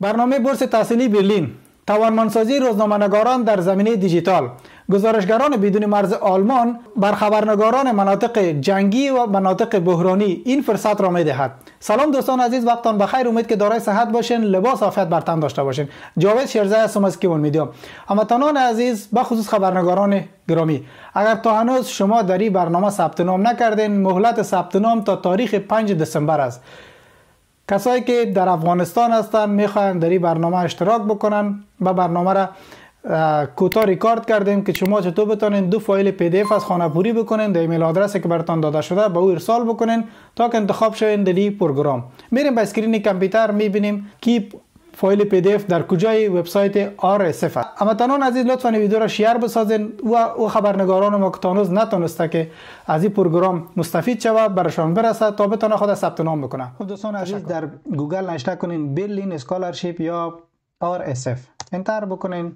برنامه بورس تحصیلی برلین توانمندسازی روزنامه‌نگاران در زمینه دیجیتال گزارشگران بدون مرز آلمان بر خبرنگاران مناطق جنگی و مناطق بحرانی این فرصت را میدهد سلام دوستان عزیز وقتان بخیر امید که دارای صحت باشین لباس عافیت بر تن داشته باشین جاوید شیرزه هستم از کیون میدیا هموطنان عزیز بخصوص خصوص خبرنگاران گرامی اگر تا هنوز شما در این برنامه ثبت نام نکردین مهلت ثبت نام تا تاریخ 5 دسامبر است کسایی که در افغانستان هستن میخواین در این برنامه اشتراک بکنن و برنامه را کوتاه ریکارد کردیم که شما چطور بتونین دو فایل پی دی از خانه پوری بکنین در ایمیل آدرسی که برتان داده شده به او ارسال بکنین تا که انتخاب شوین در این پروگرام میریم به اسکرین کامپیوتر میبینیم که فایل پی دی اف در کجای وبسایت RSF اما تنان عزیز لطفا ویدیو را شیر بسازین و او خبرنگاران ما که تانوز نتونسته که از این پروگرام مستفید شوه برشان برسه تا بتونه خود ثبت نام بکنه خب دوستان عزیز در گوگل نشته کنین برلین اسکالرشپ یا اف انتر بکنین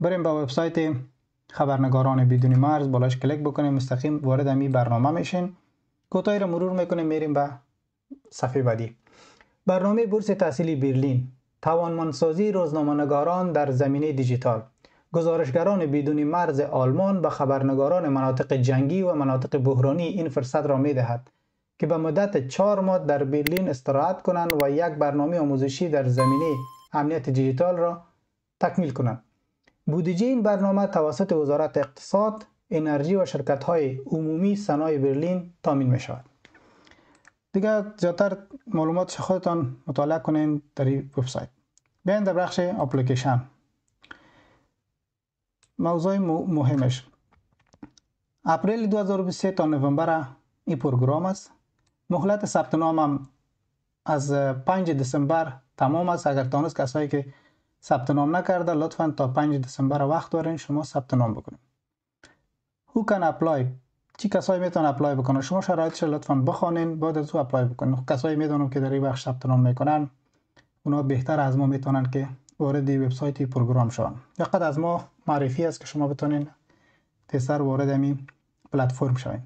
بریم به وبسایت خبرنگاران بدون مرز بالاش کلیک بکنیم مستقیم وارد می برنامه میشین کوتاهی رو مرور میکنین میریم به صفحه بعدی برنامه بورس تحصیلی برلین توانمندسازی روزنامه‌نگاران در زمینه دیجیتال گزارشگران بدون مرز آلمان به خبرنگاران مناطق جنگی و مناطق بحرانی این فرصت را می که به مدت چهار ماه در برلین استراحت کنند و یک برنامه آموزشی در زمینه امنیت دیجیتال را تکمیل کنند. بودجه این برنامه توسط وزارت اقتصاد، انرژی و شرکت‌های عمومی صنایع برلین تامین می دیگه زیادتر معلومات خودتان مطالعه کنین در این وبسایت بیاین در بخش اپلیکیشن موضوع مهمش اپریل 2023 تا نوامبر این پروگرام است مهلت ثبت نام هم از 5 دسامبر تمام است اگر تانست کسایی که ثبت نام نکرده لطفا تا 5 دسامبر وقت دارین شما ثبت نام بکنید Who can apply چی کسایی میتونن اپلای بکنن شما شرایطش لطفا بخوانین بعد از او اپلای بکنن خب، کسایی میدونم که در این بخش ثبت نام میکنن اونا بهتر از ما میتونن که وارد وبسایتی پروگرام شون فقط از ما معرفی است که شما بتونین تسر وارد می پلتفرم شوین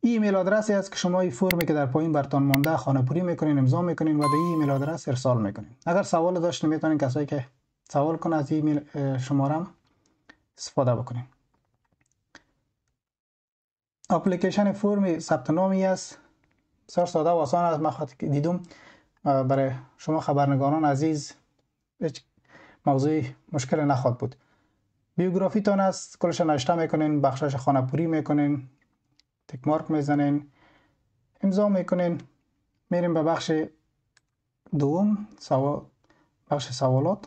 ایمیل آدرس است که شما این فرمی که در پایین برتون مونده، خانه پوری میکنین امضا میکنین و به ایمیل آدرس ارسال میکنین اگر سوال داشتین میتونین کسایی که سوال کنه از ایمیل شمارم استفاده بکنین اپلیکیشن فرم ثبت نامی است بسیار ساده و آسان است من خاطر دیدم برای شما خبرنگاران عزیز هیچ موضوع مشکل نخواد بود بیوگرافی تان است کلش نشته میکنین بخشش خانه پوری میکنین تک مارک میزنین امضا میکنین میریم به بخش دوم سوا... بخش سوالات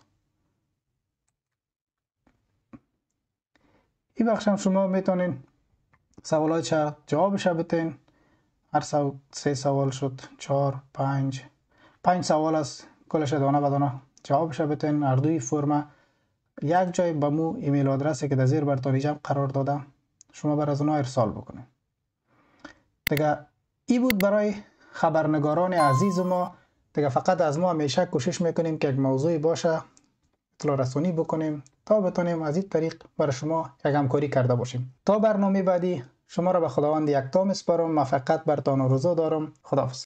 این بخش هم شما میتونین سوال های چه جوابش بتین هر سو سه سوال شد چهار پنج پنج سوال است کلش دانه به دانه جوابش بتین هر دوی فرم یک جای به مو ایمیل آدرسی که در زیر برتان جمع قرار دادم شما بر از اونا ارسال بکنید دیگه ای بود برای خبرنگاران عزیز ما دیگه فقط از ما همیشه کوشش میکنیم که یک موضوعی باشه اطلاع رسانی بکنیم تا بتونیم از این طریق برای شما یک همکاری کرده باشیم تا برنامه بعدی شما را به خداوند یکتا تا و فقط و روزا دارم خداحافظ